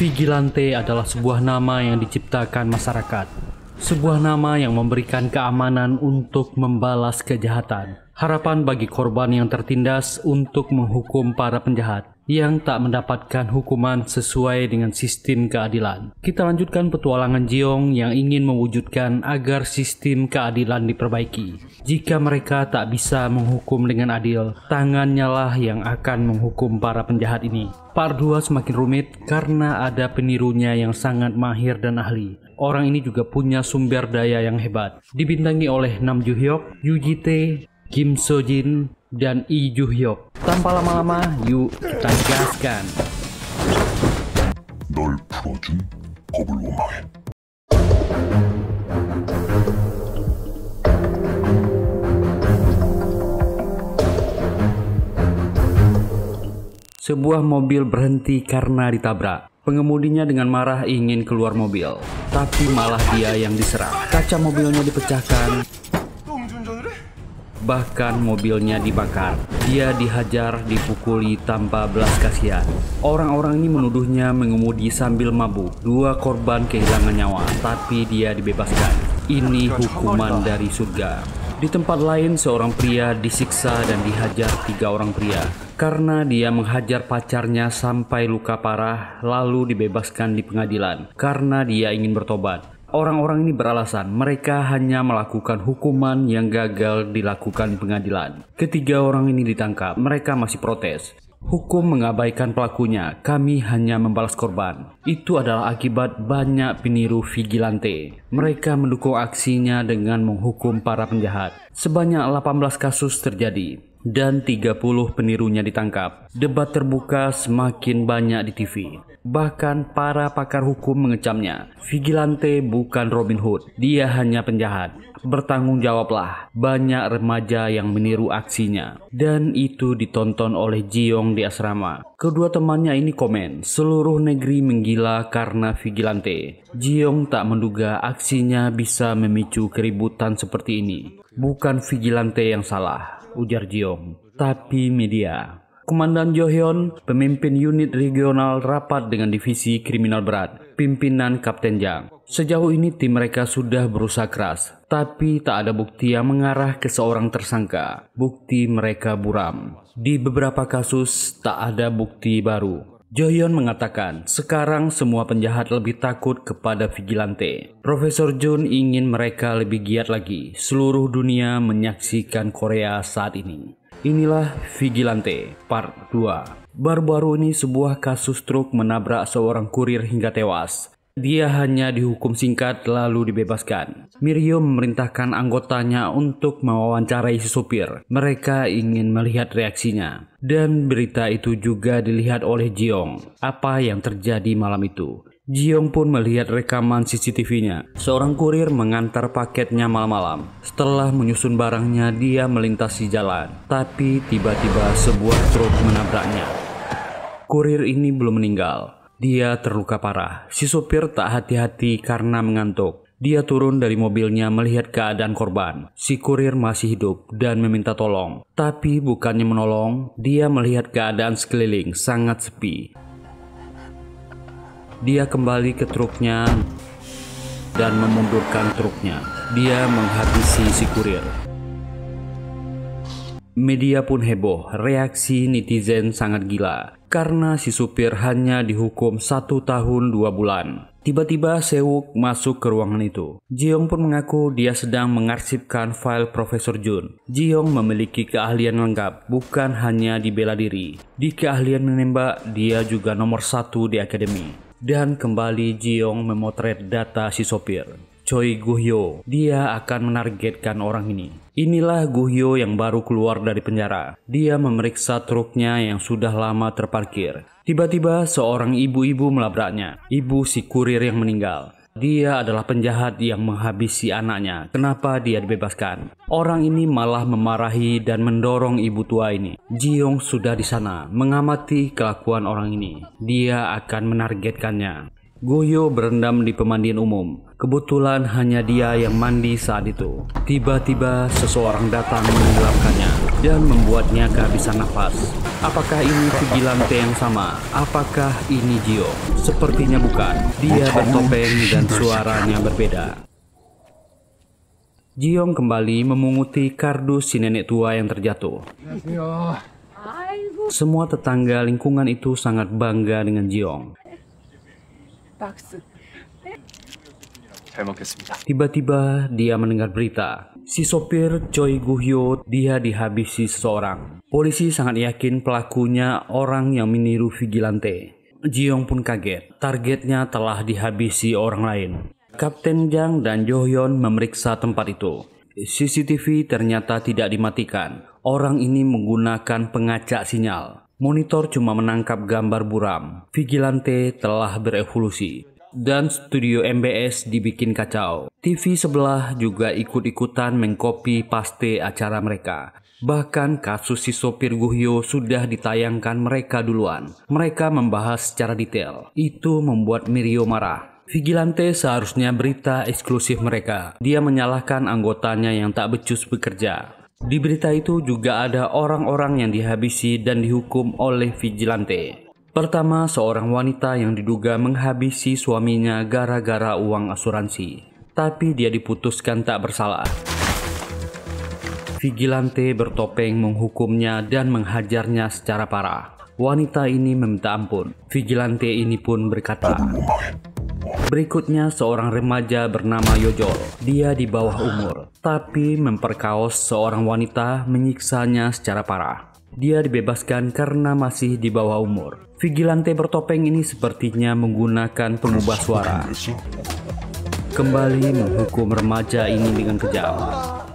Vigilante adalah sebuah nama yang diciptakan masyarakat. Sebuah nama yang memberikan keamanan untuk membalas kejahatan. Harapan bagi korban yang tertindas untuk menghukum para penjahat yang tak mendapatkan hukuman sesuai dengan sistem keadilan. Kita lanjutkan petualangan Jeong yang ingin mewujudkan agar sistem keadilan diperbaiki. Jika mereka tak bisa menghukum dengan adil, tangannya lah yang akan menghukum para penjahat ini. Part 2 semakin rumit karena ada penirunya yang sangat mahir dan ahli orang ini juga punya sumber daya yang hebat. Dibintangi oleh Nam Joo Hyuk, Yu Ji Tae, Kim So Jin, dan I Juhyuk. Tanpa lama-lama, yuk kita gaskan. Sebuah mobil berhenti karena ditabrak. Pengemudinya dengan marah ingin keluar mobil, tapi malah dia yang diserang. Kaca mobilnya dipecahkan, bahkan mobilnya dibakar. Dia dihajar, dipukuli tanpa belas kasihan. Orang-orang ini menuduhnya mengemudi sambil mabuk. Dua korban kehilangan nyawa, tapi dia dibebaskan. Ini hukuman dari surga. Di tempat lain, seorang pria disiksa dan dihajar tiga orang pria karena dia menghajar pacarnya sampai luka parah, lalu dibebaskan di pengadilan karena dia ingin bertobat orang-orang ini beralasan mereka hanya melakukan hukuman yang gagal dilakukan pengadilan. Ketiga orang ini ditangkap, mereka masih protes. Hukum mengabaikan pelakunya, kami hanya membalas korban. Itu adalah akibat banyak peniru vigilante. Mereka mendukung aksinya dengan menghukum para penjahat. Sebanyak 18 kasus terjadi dan 30 penirunya ditangkap. Debat terbuka semakin banyak di TV. Bahkan para pakar hukum mengecamnya. Vigilante bukan Robin Hood, dia hanya penjahat. Bertanggung jawablah, banyak remaja yang meniru aksinya. Dan itu ditonton oleh Jiong di asrama. Kedua temannya ini komen, seluruh negeri menggila karena vigilante. Jiong tak menduga aksinya bisa memicu keributan seperti ini. Bukan vigilante yang salah, ujar Jiong. Tapi media. Komandan Hyun, pemimpin unit regional rapat dengan divisi kriminal berat, pimpinan Kapten Jang. Sejauh ini tim mereka sudah berusaha keras, tapi tak ada bukti yang mengarah ke seorang tersangka. Bukti mereka buram. Di beberapa kasus tak ada bukti baru. Joyon mengatakan, sekarang semua penjahat lebih takut kepada vigilante. Profesor Jun ingin mereka lebih giat lagi. Seluruh dunia menyaksikan Korea saat ini. Inilah Vigilante Part 2. Baru-baru ini sebuah kasus truk menabrak seorang kurir hingga tewas. Dia hanya dihukum singkat lalu dibebaskan. Miriam memerintahkan anggotanya untuk mewawancarai si supir. Mereka ingin melihat reaksinya. Dan berita itu juga dilihat oleh Jiong. Apa yang terjadi malam itu? Jiong pun melihat rekaman CCTV-nya. Seorang kurir mengantar paketnya malam-malam. Setelah menyusun barangnya, dia melintasi jalan. Tapi tiba-tiba sebuah truk menabraknya. Kurir ini belum meninggal. Dia terluka parah. Si sopir tak hati-hati karena mengantuk. Dia turun dari mobilnya melihat keadaan korban. Si kurir masih hidup dan meminta tolong. Tapi bukannya menolong, dia melihat keadaan sekeliling sangat sepi. Dia kembali ke truknya dan memundurkan truknya. Dia menghabisi si kurir. Media pun heboh, reaksi netizen sangat gila karena si supir hanya dihukum satu tahun dua bulan. Tiba-tiba Sewuk masuk ke ruangan itu. Jiong pun mengaku dia sedang mengarsipkan file Profesor Jun. Jiong memiliki keahlian lengkap, bukan hanya di bela diri. Di keahlian menembak, dia juga nomor satu di akademi. Dan kembali Jiong memotret data si sopir. Choi Guhyo, dia akan menargetkan orang ini. Inilah Guhyo yang baru keluar dari penjara. Dia memeriksa truknya yang sudah lama terparkir. Tiba-tiba seorang ibu-ibu melabraknya. Ibu si kurir yang meninggal. Dia adalah penjahat yang menghabisi anaknya. Kenapa dia dibebaskan? Orang ini malah memarahi dan mendorong ibu tua ini. Jiong sudah di sana, mengamati kelakuan orang ini. Dia akan menargetkannya. Goyo berendam di pemandian umum. Kebetulan hanya dia yang mandi saat itu. Tiba-tiba seseorang datang menenggelamkannya dan membuatnya kehabisan nafas. Apakah ini segi lantai yang sama? Apakah ini Gio? Sepertinya bukan. Dia bertopeng dan suaranya berbeda. Jiong kembali memunguti kardus si nenek tua yang terjatuh. Semua tetangga lingkungan itu sangat bangga dengan Jiong. Tiba-tiba dia mendengar berita. Si sopir Choi Guhyo dia dihabisi seseorang. Polisi sangat yakin pelakunya orang yang meniru vigilante. Yong pun kaget. Targetnya telah dihabisi orang lain. Kapten Jang dan Jo Hyun memeriksa tempat itu. CCTV ternyata tidak dimatikan. Orang ini menggunakan pengacak sinyal. Monitor cuma menangkap gambar buram. Vigilante telah berevolusi dan studio MBS dibikin kacau. TV sebelah juga ikut-ikutan mengkopi paste acara mereka. Bahkan kasus si sopir Guhyo sudah ditayangkan mereka duluan. Mereka membahas secara detail. Itu membuat Mirio marah. Vigilante seharusnya berita eksklusif mereka. Dia menyalahkan anggotanya yang tak becus bekerja. Di berita itu juga ada orang-orang yang dihabisi dan dihukum oleh vigilante. Pertama, seorang wanita yang diduga menghabisi suaminya gara-gara uang asuransi, tapi dia diputuskan tak bersalah. Vigilante bertopeng menghukumnya dan menghajarnya secara parah. Wanita ini meminta ampun. Vigilante ini pun berkata, Berikutnya seorang remaja bernama Yojol. Dia di bawah umur, tapi memperkaos seorang wanita menyiksanya secara parah dia dibebaskan karena masih di bawah umur. Vigilante bertopeng ini sepertinya menggunakan pengubah suara. Kembali menghukum remaja ini dengan kejam.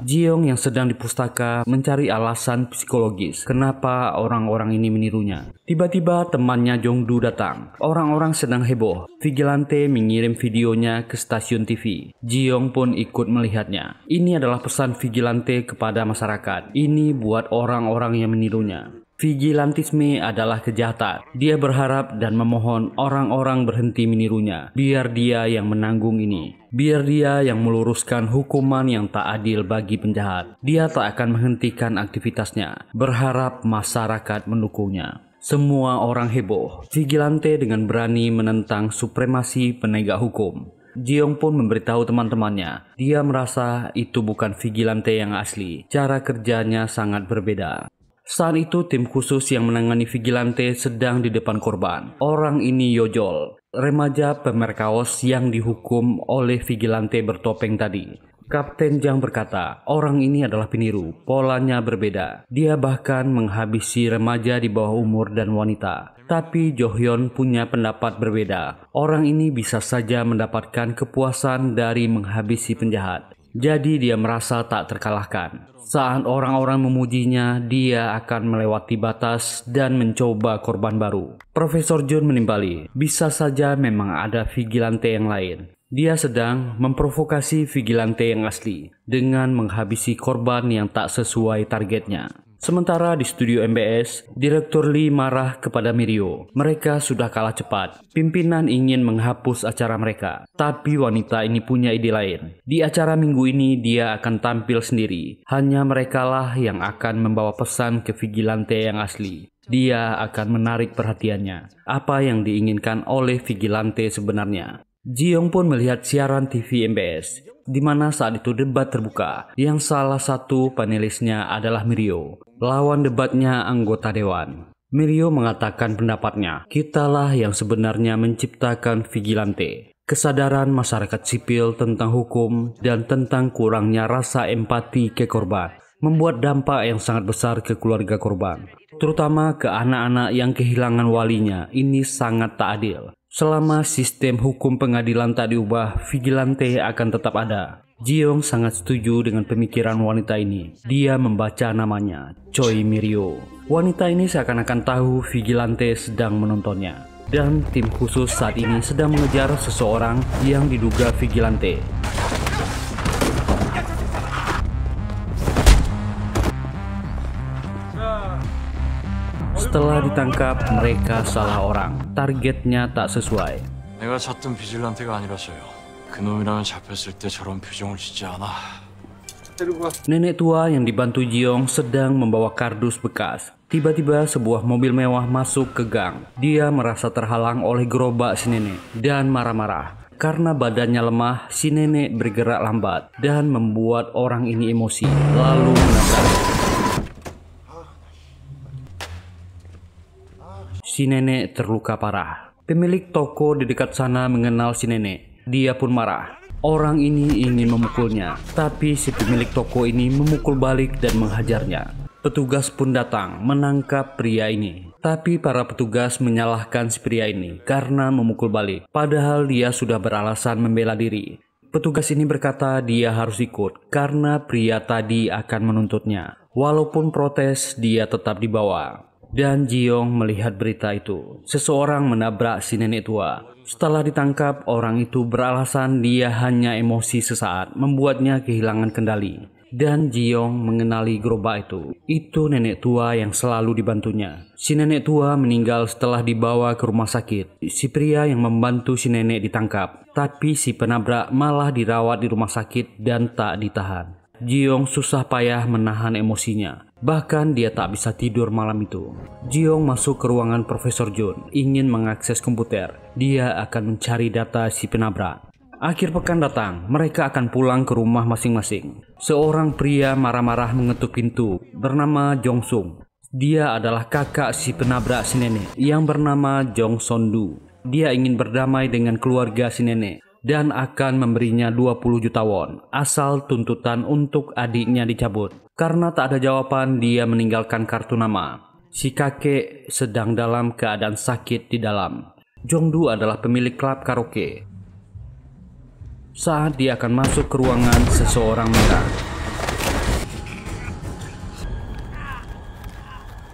Jiong yang sedang di pustaka mencari alasan psikologis kenapa orang-orang ini menirunya. Tiba-tiba temannya Jongdu datang. Orang-orang sedang heboh. Vigilante mengirim videonya ke stasiun TV. Jiong pun ikut melihatnya. Ini adalah pesan Vigilante kepada masyarakat. Ini buat orang-orang yang menirunya. Vigilantisme adalah kejahatan. Dia berharap dan memohon orang-orang berhenti menirunya. Biar dia yang menanggung ini. Biar dia yang meluruskan hukuman yang tak adil bagi penjahat. Dia tak akan menghentikan aktivitasnya. Berharap masyarakat mendukungnya. Semua orang heboh. Vigilante dengan berani menentang supremasi penegak hukum. Jiong pun memberitahu teman-temannya. Dia merasa itu bukan vigilante yang asli. Cara kerjanya sangat berbeda. Saat itu tim khusus yang menangani vigilante sedang di depan korban. Orang ini Yojol, remaja pemerkaos yang dihukum oleh vigilante bertopeng tadi. Kapten Jang berkata, orang ini adalah peniru, polanya berbeda. Dia bahkan menghabisi remaja di bawah umur dan wanita. Tapi Jo Hyun punya pendapat berbeda. Orang ini bisa saja mendapatkan kepuasan dari menghabisi penjahat. Jadi dia merasa tak terkalahkan. Saat orang-orang memujinya, dia akan melewati batas dan mencoba korban baru. Profesor John menimbali, bisa saja memang ada vigilante yang lain. Dia sedang memprovokasi vigilante yang asli dengan menghabisi korban yang tak sesuai targetnya. Sementara di studio MBS, Direktur Lee marah kepada Mirio. Mereka sudah kalah cepat. Pimpinan ingin menghapus acara mereka. Tapi wanita ini punya ide lain. Di acara minggu ini dia akan tampil sendiri. Hanya merekalah yang akan membawa pesan ke vigilante yang asli. Dia akan menarik perhatiannya. Apa yang diinginkan oleh vigilante sebenarnya? Ji Yong pun melihat siaran TV MBS, di mana saat itu debat terbuka, yang salah satu panelisnya adalah Mirio, lawan debatnya anggota dewan. Mirio mengatakan pendapatnya, kitalah yang sebenarnya menciptakan vigilante, kesadaran masyarakat sipil tentang hukum dan tentang kurangnya rasa empati ke korban, membuat dampak yang sangat besar ke keluarga korban, terutama ke anak-anak yang kehilangan walinya. Ini sangat tak adil. Selama sistem hukum pengadilan tak diubah, vigilante akan tetap ada. Yong sangat setuju dengan pemikiran wanita ini. Dia membaca namanya, Choi Mirio. Wanita ini seakan-akan tahu vigilante sedang menontonnya. Dan tim khusus saat ini sedang mengejar seseorang yang diduga vigilante. setelah ditangkap, mereka salah orang. Targetnya tak sesuai. Nenek tua yang dibantu Jiong sedang membawa kardus bekas. Tiba-tiba sebuah mobil mewah masuk ke gang. Dia merasa terhalang oleh gerobak si nenek dan marah-marah. Karena badannya lemah, si nenek bergerak lambat dan membuat orang ini emosi. Lalu menabrak. si nenek terluka parah. Pemilik toko di dekat sana mengenal si nenek. Dia pun marah. Orang ini ingin memukulnya, tapi si pemilik toko ini memukul balik dan menghajarnya. Petugas pun datang menangkap pria ini. Tapi para petugas menyalahkan si pria ini karena memukul balik, padahal dia sudah beralasan membela diri. Petugas ini berkata dia harus ikut karena pria tadi akan menuntutnya. Walaupun protes, dia tetap dibawa dan Jiong melihat berita itu. Seseorang menabrak si nenek tua. Setelah ditangkap, orang itu beralasan dia hanya emosi sesaat, membuatnya kehilangan kendali. Dan Jiong mengenali gerobak itu. Itu nenek tua yang selalu dibantunya. Si nenek tua meninggal setelah dibawa ke rumah sakit. Si pria yang membantu si nenek ditangkap, tapi si penabrak malah dirawat di rumah sakit dan tak ditahan. Jiong susah payah menahan emosinya. Bahkan dia tak bisa tidur malam itu. Jiong masuk ke ruangan Profesor Jun, ingin mengakses komputer. Dia akan mencari data si penabrak. Akhir pekan datang, mereka akan pulang ke rumah masing-masing. Seorang pria marah-marah mengetuk pintu, bernama Jong Sung. Dia adalah kakak si penabrak si nenek yang bernama Jong Sondu. Dia ingin berdamai dengan keluarga si nenek dan akan memberinya 20 juta won asal tuntutan untuk adiknya dicabut. Karena tak ada jawaban, dia meninggalkan kartu nama. Si kakek sedang dalam keadaan sakit di dalam. Jongdu adalah pemilik klub karaoke. Saat dia akan masuk ke ruangan, seseorang merah.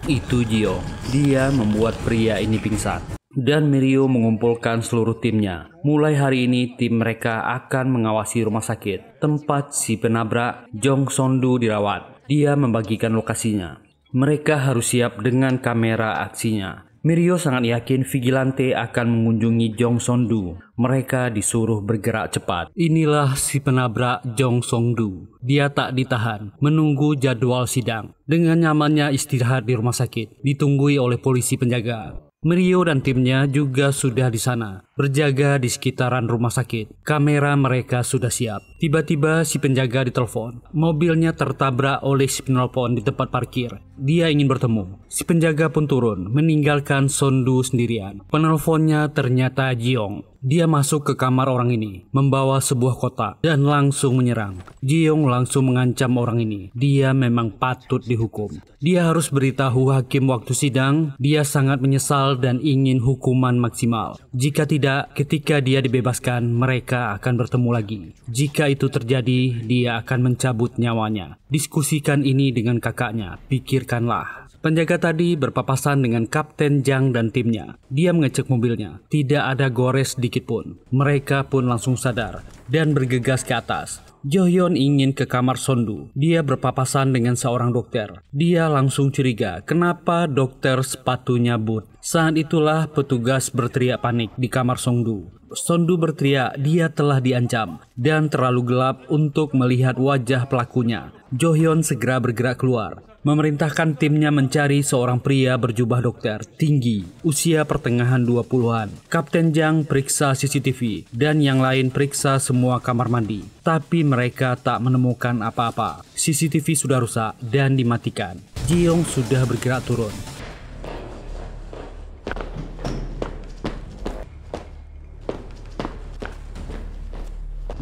Itu Jio. Dia membuat pria ini pingsan dan Mirio mengumpulkan seluruh timnya. Mulai hari ini tim mereka akan mengawasi rumah sakit, tempat si penabrak Jong Sondu dirawat. Dia membagikan lokasinya. Mereka harus siap dengan kamera aksinya. Mirio sangat yakin Vigilante akan mengunjungi Jong Sondu. Mereka disuruh bergerak cepat. Inilah si penabrak Jong Songdu. Dia tak ditahan, menunggu jadwal sidang. Dengan nyamannya istirahat di rumah sakit, ditunggui oleh polisi penjaga. Mirio dan timnya juga sudah di sana, berjaga di sekitaran rumah sakit. Kamera mereka sudah siap. Tiba-tiba si penjaga ditelepon. Mobilnya tertabrak oleh si penelpon di tempat parkir. Dia ingin bertemu. Si penjaga pun turun, meninggalkan Sondu sendirian. Penelponnya ternyata Jiong. Dia masuk ke kamar orang ini, membawa sebuah kotak, dan langsung menyerang. Ji Yong langsung mengancam orang ini. Dia memang patut dihukum. Dia harus beritahu hakim waktu sidang, dia sangat menyesal dan ingin hukuman maksimal. Jika tidak, ketika dia dibebaskan, mereka akan bertemu lagi. Jika itu terjadi, dia akan mencabut nyawanya. Diskusikan ini dengan kakaknya, pikirkanlah. Penjaga tadi berpapasan dengan Kapten Jang dan timnya. Dia mengecek mobilnya. Tidak ada gores sedikit pun. Mereka pun langsung sadar dan bergegas ke atas. Johyon ingin ke kamar Sondu. Dia berpapasan dengan seorang dokter. Dia langsung curiga kenapa dokter sepatunya boot. Saat itulah petugas berteriak panik di kamar Sondu. Sondu berteriak dia telah diancam dan terlalu gelap untuk melihat wajah pelakunya. Johyon segera bergerak keluar memerintahkan timnya mencari seorang pria berjubah dokter tinggi, usia pertengahan 20-an. Kapten Jang periksa CCTV dan yang lain periksa semua kamar mandi, tapi mereka tak menemukan apa-apa. CCTV sudah rusak dan dimatikan. Jiong sudah bergerak turun.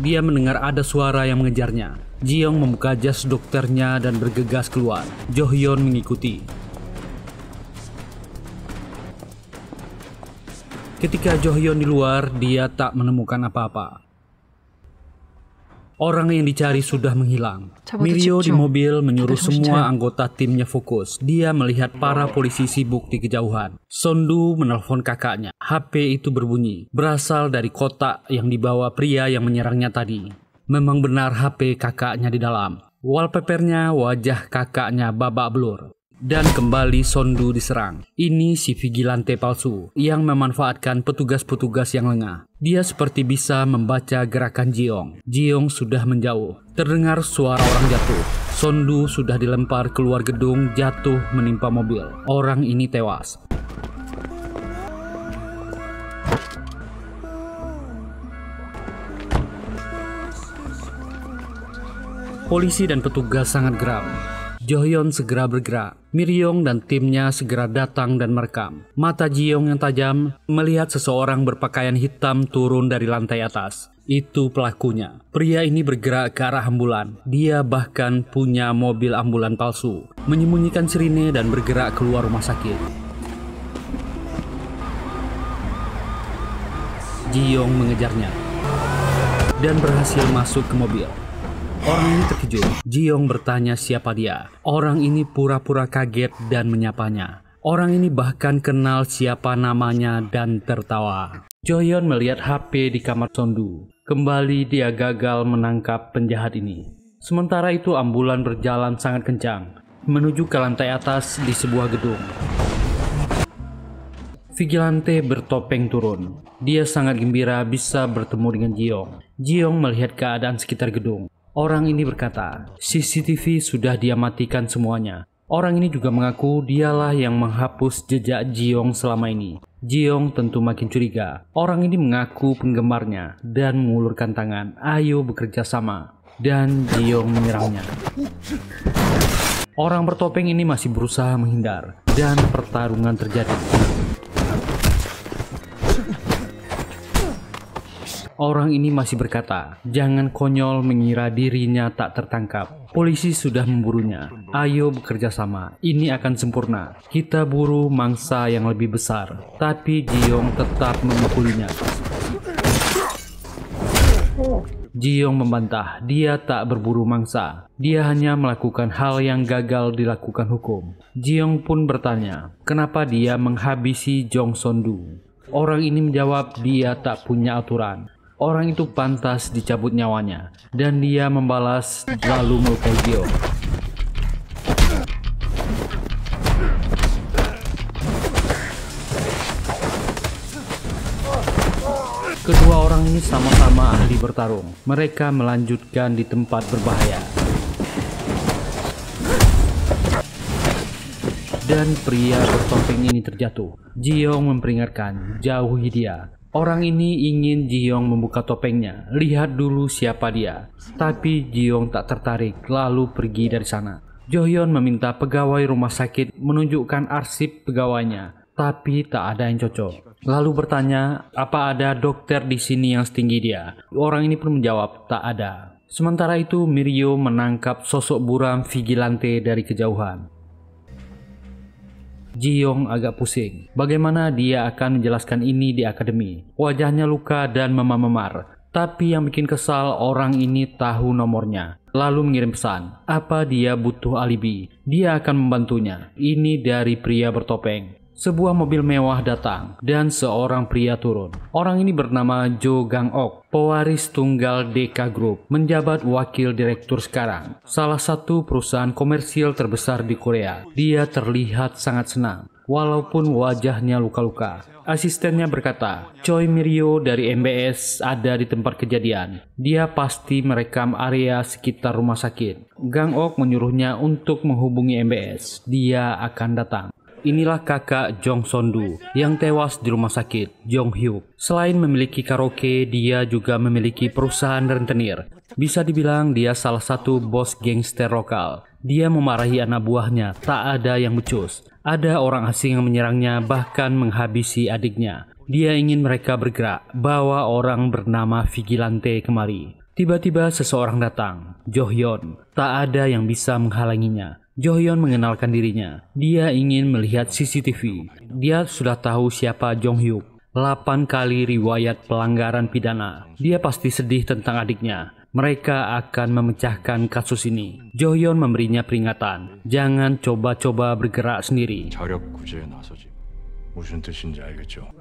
Dia mendengar ada suara yang mengejarnya. Jiyoung membuka jas dokternya dan bergegas keluar. Johyun mengikuti. Ketika Johyun di luar, dia tak menemukan apa-apa. Orang yang dicari sudah menghilang. Mirio di mobil menyuruh semua anggota timnya fokus. Dia melihat para polisi sibuk di kejauhan. Sondu menelpon kakaknya. HP itu berbunyi, berasal dari kotak yang dibawa pria yang menyerangnya tadi memang benar HP kakaknya di dalam. Wallpapernya wajah kakaknya babak blur. Dan kembali Sondu diserang. Ini si vigilante palsu yang memanfaatkan petugas-petugas yang lengah. Dia seperti bisa membaca gerakan Jiong. Jiong sudah menjauh. Terdengar suara orang jatuh. Sondu sudah dilempar keluar gedung jatuh menimpa mobil. Orang ini tewas. Polisi dan petugas sangat geram. Johyon segera bergerak. Miryong dan timnya segera datang dan merekam. Mata Jiyong yang tajam melihat seseorang berpakaian hitam turun dari lantai atas. Itu pelakunya. Pria ini bergerak ke arah ambulan. Dia bahkan punya mobil ambulan palsu. Menyembunyikan sirine dan bergerak keluar rumah sakit. Jiyong mengejarnya dan berhasil masuk ke mobil. Orang ini terkejut. Yong bertanya siapa dia. Orang ini pura-pura kaget dan menyapanya. Orang ini bahkan kenal siapa namanya dan tertawa. Joyeon melihat HP di kamar Sondu. Kembali dia gagal menangkap penjahat ini. Sementara itu ambulan berjalan sangat kencang menuju ke lantai atas di sebuah gedung. Vigilante bertopeng turun. Dia sangat gembira bisa bertemu dengan Jiong. Jiong melihat keadaan sekitar gedung. Orang ini berkata, CCTV sudah dia matikan semuanya. Orang ini juga mengaku dialah yang menghapus jejak Jiong selama ini. Jiong tentu makin curiga. Orang ini mengaku penggemarnya dan mengulurkan tangan. Ayo bekerja sama. Dan Jiong menyerangnya. Orang bertopeng ini masih berusaha menghindar dan pertarungan terjadi. Orang ini masih berkata, jangan konyol mengira dirinya tak tertangkap. Polisi sudah memburunya. Ayo bekerja sama, ini akan sempurna. Kita buru mangsa yang lebih besar. Tapi Jiong tetap memukulinya. Jiyong membantah, dia tak berburu mangsa. Dia hanya melakukan hal yang gagal dilakukan hukum. Jiyong pun bertanya, kenapa dia menghabisi Jong Sondu? Orang ini menjawab, dia tak punya aturan. Orang itu pantas dicabut nyawanya, dan dia membalas lalu melukai Gio. Kedua orang ini sama-sama ahli bertarung. Mereka melanjutkan di tempat berbahaya. Dan pria bertopeng ini terjatuh. Jiong memperingatkan, jauhi dia. Orang ini ingin Jiyong membuka topengnya, lihat dulu siapa dia. Tapi Jiyong tak tertarik, lalu pergi dari sana. Johyon meminta pegawai rumah sakit menunjukkan arsip pegawainya, tapi tak ada yang cocok. Lalu bertanya, apa ada dokter di sini yang setinggi dia? Orang ini pun menjawab, tak ada. Sementara itu, Mirio menangkap sosok buram vigilante dari kejauhan. Ji Yong agak pusing. Bagaimana dia akan menjelaskan ini di akademi? Wajahnya luka dan memar-memar. Tapi yang bikin kesal orang ini tahu nomornya. Lalu mengirim pesan, apa dia butuh alibi? Dia akan membantunya. Ini dari pria bertopeng. Sebuah mobil mewah datang dan seorang pria turun. Orang ini bernama Jo Gang Ok, pewaris tunggal DK Group, menjabat wakil direktur sekarang, salah satu perusahaan komersial terbesar di Korea. Dia terlihat sangat senang, walaupun wajahnya luka-luka. Asistennya berkata, Choi Mirio dari MBS ada di tempat kejadian. Dia pasti merekam area sekitar rumah sakit. Gang Ok menyuruhnya untuk menghubungi MBS. Dia akan datang inilah kakak Jong Son Du yang tewas di rumah sakit Jong Hyuk. Selain memiliki karaoke, dia juga memiliki perusahaan rentenir. Bisa dibilang dia salah satu bos gangster lokal. Dia memarahi anak buahnya, tak ada yang becus. Ada orang asing yang menyerangnya bahkan menghabisi adiknya. Dia ingin mereka bergerak, bawa orang bernama Vigilante kemari. Tiba-tiba seseorang datang, Hyun. Tak ada yang bisa menghalanginya. Johyun mengenalkan dirinya. Dia ingin melihat CCTV. Dia sudah tahu siapa Jong Hyuk. 8 kali riwayat pelanggaran pidana. Dia pasti sedih tentang adiknya. Mereka akan memecahkan kasus ini. Johyun memberinya peringatan, jangan coba-coba bergerak sendiri.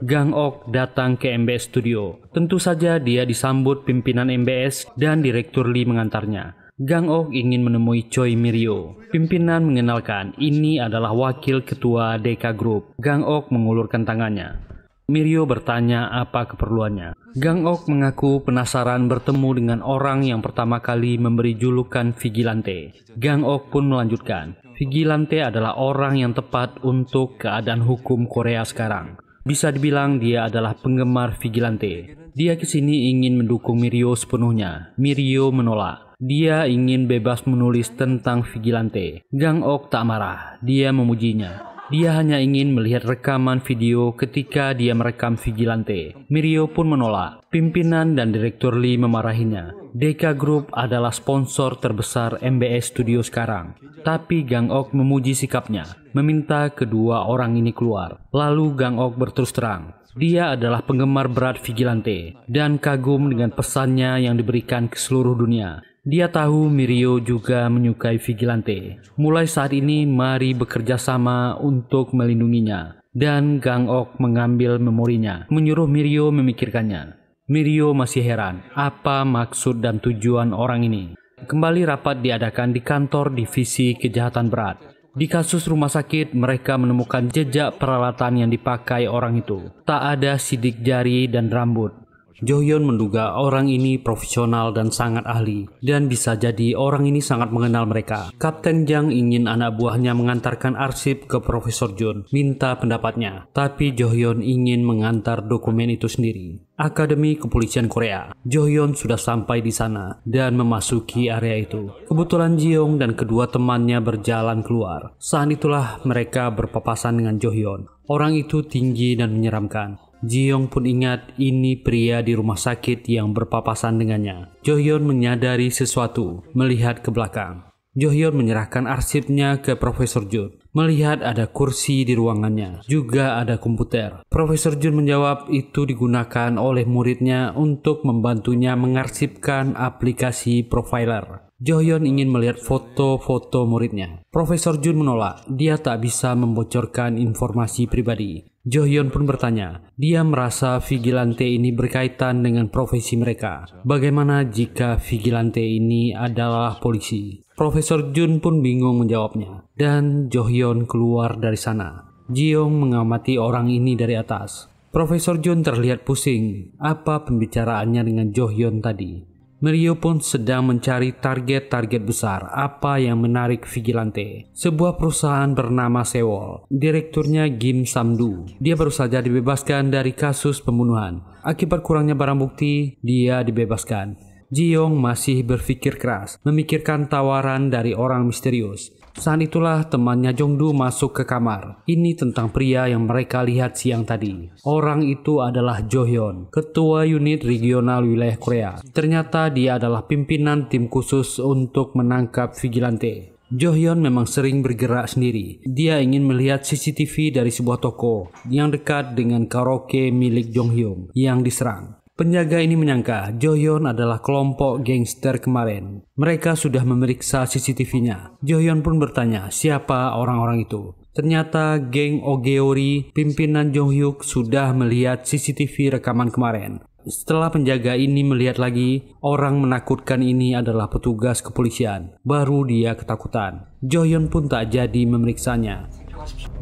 Gang Ok datang ke MBS Studio. Tentu saja dia disambut pimpinan MBS dan Direktur Lee mengantarnya. Gang Ok ingin menemui Choi Miryo. Pimpinan mengenalkan ini adalah wakil ketua Deka Group. Gang Ok mengulurkan tangannya. Miryo bertanya apa keperluannya. Gang Ok mengaku penasaran bertemu dengan orang yang pertama kali memberi julukan Vigilante. Gang Ok pun melanjutkan, Vigilante adalah orang yang tepat untuk keadaan hukum Korea sekarang. Bisa dibilang dia adalah penggemar Vigilante. Dia kesini ingin mendukung Miryo sepenuhnya. Miryo menolak. Dia ingin bebas menulis tentang vigilante. Gang Ok tak marah, dia memujinya. Dia hanya ingin melihat rekaman video ketika dia merekam vigilante. Mirio pun menolak. Pimpinan dan Direktur Lee memarahinya. Deka Group adalah sponsor terbesar MBS Studio sekarang. Tapi Gang Ok memuji sikapnya, meminta kedua orang ini keluar. Lalu Gang Ok berterus terang, dia adalah penggemar berat vigilante dan kagum dengan pesannya yang diberikan ke seluruh dunia. Dia tahu Mirio juga menyukai vigilante. Mulai saat ini, mari bekerja sama untuk melindunginya. Dan Gang Ok mengambil memorinya, menyuruh Mirio memikirkannya. Mirio masih heran, apa maksud dan tujuan orang ini. Kembali rapat diadakan di kantor divisi kejahatan berat. Di kasus rumah sakit, mereka menemukan jejak peralatan yang dipakai orang itu. Tak ada sidik jari dan rambut. Hyun menduga orang ini profesional dan sangat ahli, dan bisa jadi orang ini sangat mengenal mereka. Kapten Jang ingin anak buahnya mengantarkan arsip ke Profesor Jun, minta pendapatnya, tapi Hyun ingin mengantar dokumen itu sendiri. Akademi Kepolisian Korea. Hyun sudah sampai di sana dan memasuki area itu. Kebetulan Jiyoung dan kedua temannya berjalan keluar. Saat itulah mereka berpapasan dengan Hyun. Orang itu tinggi dan menyeramkan. Yong pun ingat ini pria di rumah sakit yang berpapasan dengannya. Johyun menyadari sesuatu, melihat ke belakang. Johyun menyerahkan arsipnya ke Profesor Jun. Melihat ada kursi di ruangannya, juga ada komputer. Profesor Jun menjawab itu digunakan oleh muridnya untuk membantunya mengarsipkan aplikasi profiler. Johyun ingin melihat foto-foto muridnya. Profesor Jun menolak, dia tak bisa membocorkan informasi pribadi. Johyun pun bertanya, dia merasa vigilante ini berkaitan dengan profesi mereka. Bagaimana jika vigilante ini adalah polisi? Profesor Jun pun bingung menjawabnya, dan Johyun keluar dari sana. Jiyoung mengamati orang ini dari atas. Profesor Jun terlihat pusing apa pembicaraannya dengan Johyun tadi. Mario pun sedang mencari target-target besar apa yang menarik vigilante. Sebuah perusahaan bernama Sewol, direkturnya Gim Samdu. Dia baru saja dibebaskan dari kasus pembunuhan. Akibat kurangnya barang bukti, dia dibebaskan. Ji Yong masih berpikir keras, memikirkan tawaran dari orang misterius. Saat itulah temannya Jongdu masuk ke kamar. Ini tentang pria yang mereka lihat siang tadi. Orang itu adalah Hyun, ketua unit regional wilayah Korea. Ternyata dia adalah pimpinan tim khusus untuk menangkap vigilante. Hyun memang sering bergerak sendiri. Dia ingin melihat CCTV dari sebuah toko yang dekat dengan karaoke milik Jonghyun yang diserang. Penjaga ini menyangka Joyon adalah kelompok gangster kemarin. Mereka sudah memeriksa CCTV-nya. Joyon pun bertanya siapa orang-orang itu. Ternyata geng Ogeori pimpinan Hyuk sudah melihat CCTV rekaman kemarin. Setelah penjaga ini melihat lagi, orang menakutkan ini adalah petugas kepolisian. Baru dia ketakutan. Joyon pun tak jadi memeriksanya.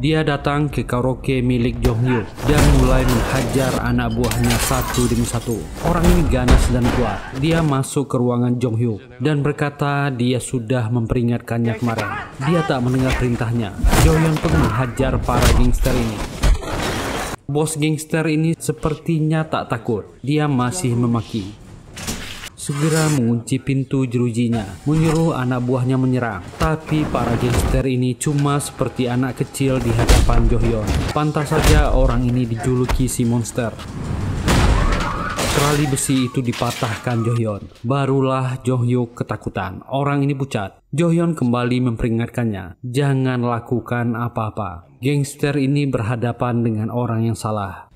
Dia datang ke karaoke milik Jong Hyuk dan mulai menghajar anak buahnya satu demi satu. Orang ini ganas dan kuat. Dia masuk ke ruangan Jong Hyuk dan berkata dia sudah memperingatkannya kemarin. Dia tak mendengar perintahnya. Jonghyun pun menghajar para gangster ini. Bos gangster ini sepertinya tak takut. Dia masih memaki segera mengunci pintu jerujinya, menyuruh anak buahnya menyerang. Tapi para gangster ini cuma seperti anak kecil di hadapan Johyon. Pantas saja orang ini dijuluki si monster. Trali besi itu dipatahkan Johyon. Barulah Johyuk ketakutan. Orang ini pucat. Johyon kembali memperingatkannya, jangan lakukan apa-apa. Gangster ini berhadapan dengan orang yang salah.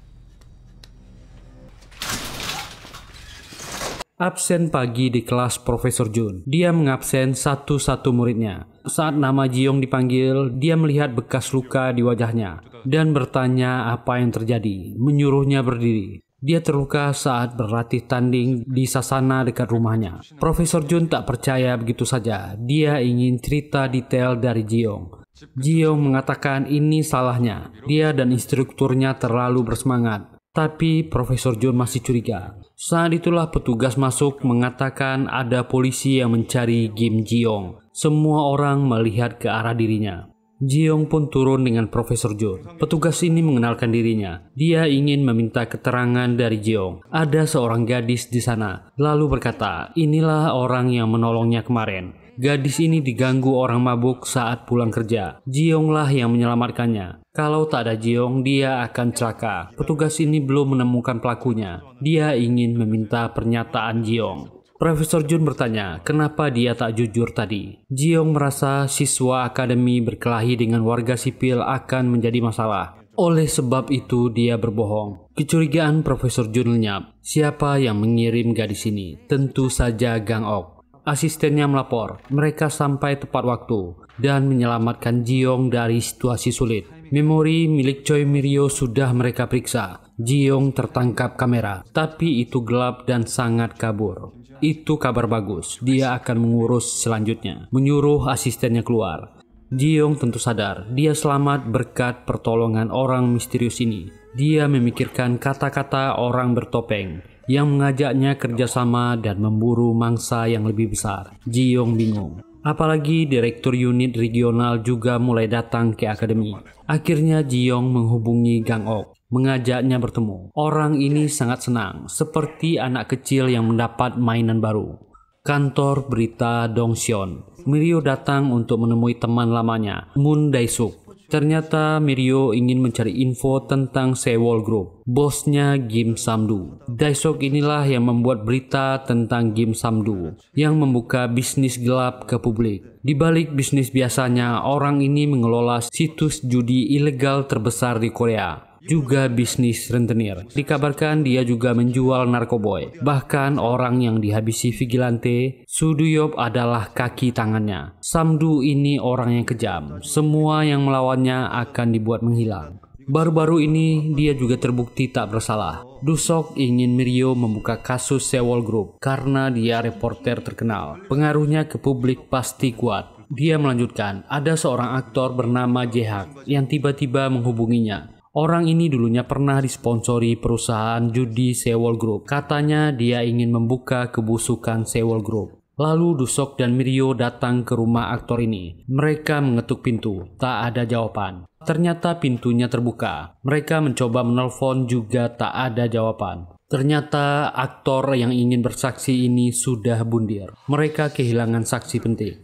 absen pagi di kelas Profesor Jun. Dia mengabsen satu-satu muridnya. Saat nama Jiong dipanggil, dia melihat bekas luka di wajahnya dan bertanya apa yang terjadi, menyuruhnya berdiri. Dia terluka saat berlatih tanding di sasana dekat rumahnya. Profesor Jun tak percaya begitu saja. Dia ingin cerita detail dari Jiong. Jiong mengatakan ini salahnya. Dia dan instrukturnya terlalu bersemangat. Tapi Profesor John masih curiga. Saat itulah petugas masuk mengatakan ada polisi yang mencari Kim Jiong. Semua orang melihat ke arah dirinya. Jiong pun turun dengan Profesor John. Petugas ini mengenalkan dirinya. Dia ingin meminta keterangan dari Jiong. Ada seorang gadis di sana. Lalu berkata, inilah orang yang menolongnya kemarin. Gadis ini diganggu orang mabuk saat pulang kerja. lah yang menyelamatkannya. Kalau tak ada Jiong, dia akan celaka. Petugas ini belum menemukan pelakunya. Dia ingin meminta pernyataan Jiong. Profesor Jun bertanya, kenapa dia tak jujur tadi? Jiong merasa siswa akademi berkelahi dengan warga sipil akan menjadi masalah. Oleh sebab itu, dia berbohong. Kecurigaan Profesor Jun lenyap. Siapa yang mengirim gadis ini? Tentu saja Gang Ok. Asistennya melapor. Mereka sampai tepat waktu dan menyelamatkan Jiong dari situasi sulit. Memori milik Choi Mirio sudah mereka periksa. Ji Yong tertangkap kamera, tapi itu gelap dan sangat kabur. Itu kabar bagus, dia akan mengurus selanjutnya, menyuruh asistennya keluar. Ji Yong tentu sadar, dia selamat berkat pertolongan orang misterius ini. Dia memikirkan kata-kata orang bertopeng, yang mengajaknya kerjasama dan memburu mangsa yang lebih besar. Ji Yong bingung. Apalagi direktur unit regional juga mulai datang ke akademi. Akhirnya Jiyong menghubungi Gang Ok, mengajaknya bertemu. Orang ini sangat senang, seperti anak kecil yang mendapat mainan baru. Kantor berita Dongsion. Mirio datang untuk menemui teman lamanya, Moon Daisuk. Ternyata Mirio ingin mencari info tentang Sewol Group, bosnya Kim Samdu. Daisok inilah yang membuat berita tentang Kim Samdu yang membuka bisnis gelap ke publik. Di balik bisnis biasanya, orang ini mengelola situs judi ilegal terbesar di Korea juga bisnis rentenir. Dikabarkan dia juga menjual narkoboy. Bahkan orang yang dihabisi vigilante, Suduyop adalah kaki tangannya. Samdu ini orang yang kejam. Semua yang melawannya akan dibuat menghilang. Baru-baru ini dia juga terbukti tak bersalah. Dusok ingin Mirio membuka kasus Sewol Group karena dia reporter terkenal. Pengaruhnya ke publik pasti kuat. Dia melanjutkan, ada seorang aktor bernama Jehak yang tiba-tiba menghubunginya. Orang ini dulunya pernah disponsori perusahaan judi Sewol Group. Katanya dia ingin membuka kebusukan Sewol Group. Lalu Dusok dan Mirio datang ke rumah aktor ini. Mereka mengetuk pintu, tak ada jawaban. Ternyata pintunya terbuka. Mereka mencoba menelpon juga tak ada jawaban. Ternyata aktor yang ingin bersaksi ini sudah bundir. Mereka kehilangan saksi penting.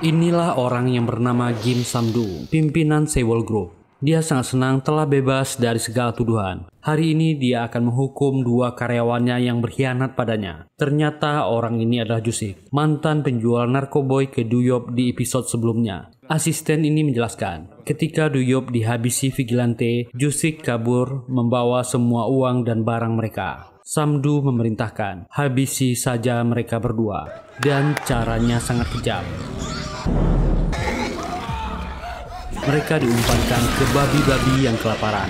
Inilah orang yang bernama Jim Samdu, pimpinan Sewol Group. Dia sangat senang telah bebas dari segala tuduhan. Hari ini dia akan menghukum dua karyawannya yang berkhianat padanya. Ternyata orang ini adalah Jusik, mantan penjual narkoboy ke Duyop di episode sebelumnya. Asisten ini menjelaskan, ketika Duyop dihabisi vigilante, Jusik kabur membawa semua uang dan barang mereka. Samdu memerintahkan, habisi saja mereka berdua. Dan caranya sangat kejam. Mereka diumpankan ke babi-babi yang kelaparan.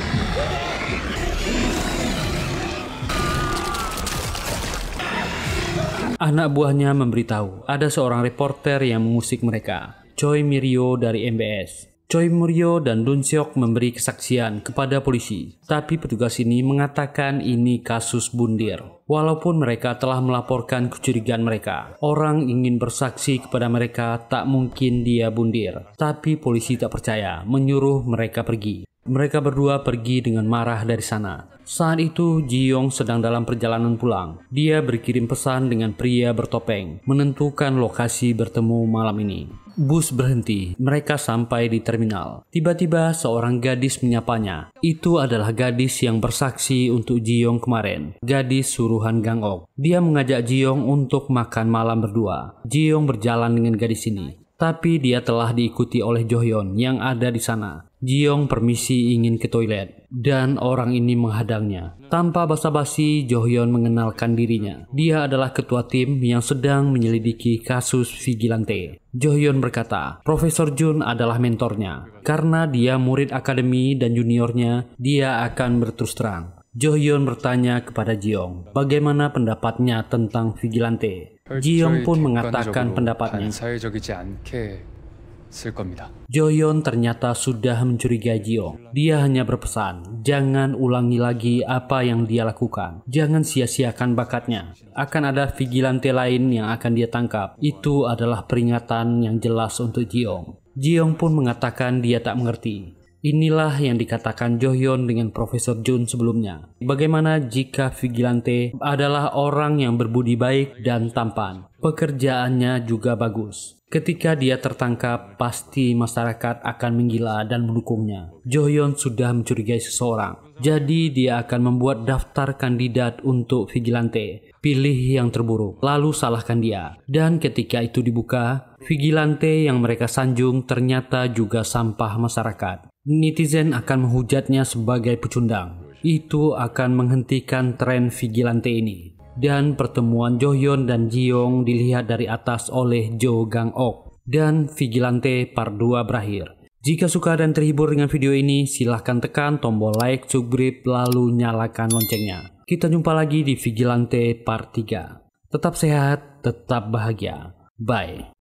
Anak buahnya memberitahu ada seorang reporter yang mengusik mereka, Choi Mirio dari MBS. Choi Muryo dan Dun Seok memberi kesaksian kepada polisi, tapi petugas ini mengatakan ini kasus bundir. Walaupun mereka telah melaporkan kecurigaan mereka, orang ingin bersaksi kepada mereka tak mungkin dia bundir. Tapi polisi tak percaya, menyuruh mereka pergi. Mereka berdua pergi dengan marah dari sana. Saat itu, Jiyong sedang dalam perjalanan pulang. Dia berkirim pesan dengan pria bertopeng, menentukan lokasi bertemu malam ini. Bus berhenti, mereka sampai di terminal. Tiba-tiba seorang gadis menyapanya. Itu adalah gadis yang bersaksi untuk Jiyong kemarin, gadis suruhan Gang Ok. Dia mengajak Jiyong untuk makan malam berdua. Jiyong berjalan dengan gadis ini. Tapi dia telah diikuti oleh Johyon yang ada di sana. Jiong permisi ingin ke toilet dan orang ini menghadangnya. Tanpa basa-basi, Johyon mengenalkan dirinya. Dia adalah ketua tim yang sedang menyelidiki kasus Vigilante. Johyon berkata, Profesor Jun adalah mentornya. Karena dia murid akademi dan juniornya, dia akan berterus terang. Johyon bertanya kepada Jiong, bagaimana pendapatnya tentang Vigilante? Jiyoung pun mengatakan pendapatnya. Joyon ternyata sudah mencurigai Jiyoung. Dia hanya berpesan, jangan ulangi lagi apa yang dia lakukan. Jangan sia-siakan bakatnya. Akan ada vigilante lain yang akan dia tangkap. Itu adalah peringatan yang jelas untuk Jiyoung. Jiyoung pun mengatakan dia tak mengerti. Inilah yang dikatakan Johyon dengan Profesor Jun sebelumnya. Bagaimana jika vigilante adalah orang yang berbudi baik dan tampan? Pekerjaannya juga bagus. Ketika dia tertangkap, pasti masyarakat akan menggila dan mendukungnya. Johyon sudah mencurigai seseorang. Jadi dia akan membuat daftar kandidat untuk vigilante. Pilih yang terburuk, lalu salahkan dia. Dan ketika itu dibuka, vigilante yang mereka sanjung ternyata juga sampah masyarakat. Netizen akan menghujatnya sebagai pecundang. Itu akan menghentikan tren vigilante ini. Dan pertemuan Jo Hyun dan Ji Yong dilihat dari atas oleh Jo Gang Ok dan Vigilante Part 2 berakhir. Jika suka dan terhibur dengan video ini, silahkan tekan tombol like, subscribe, lalu nyalakan loncengnya. Kita jumpa lagi di Vigilante Part 3. Tetap sehat, tetap bahagia. Bye.